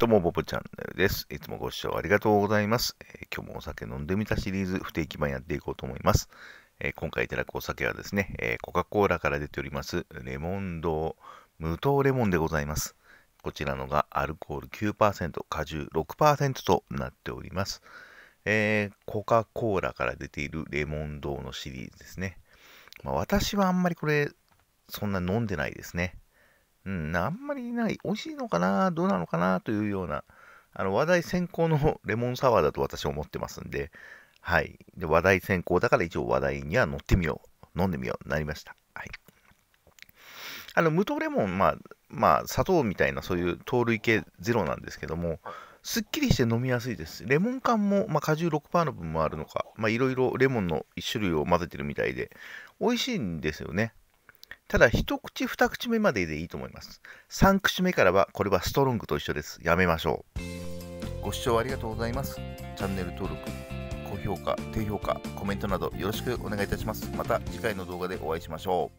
どうも、ボボチャンネルです。いつもご視聴ありがとうございます。えー、今日もお酒飲んでみたシリーズ、不定期版やっていこうと思います。えー、今回いただくお酒はですね、えー、コカ・コーラから出ております、レモンド無糖レモンでございます。こちらのがアルコール9%、果汁6%となっております。えコカ・コーラから出ているレモンドのシリーズですね。まあ、私はあんまりこれ、そんな飲んでないですね。うん、あんまりない。美味しいのかな、どうなのかなというような、あの話題先行の レモンサワーだと私は思ってますんで、はい。で話題先行だから一応話題には乗ってみよう、飲んでみよう、なりました。はい。あの、無糖レモン、まあ、まあ、砂糖みたいなそういう糖類系ゼロなんですけども、すっきりして飲みやすいです。レモン缶も、まあ、果汁6%の分もあるのか、まあ、いろいろレモンの1種類を混ぜてるみたいで、美味しいんですよね。ただ、一口二口目まででいいと思います。三口目からは、これはストロングと一緒です。やめましょう。ご視聴ありがとうございます。チャンネル登録、高評価、低評価、コメントなどよろしくお願いいたします。また次回の動画でお会いしましょう。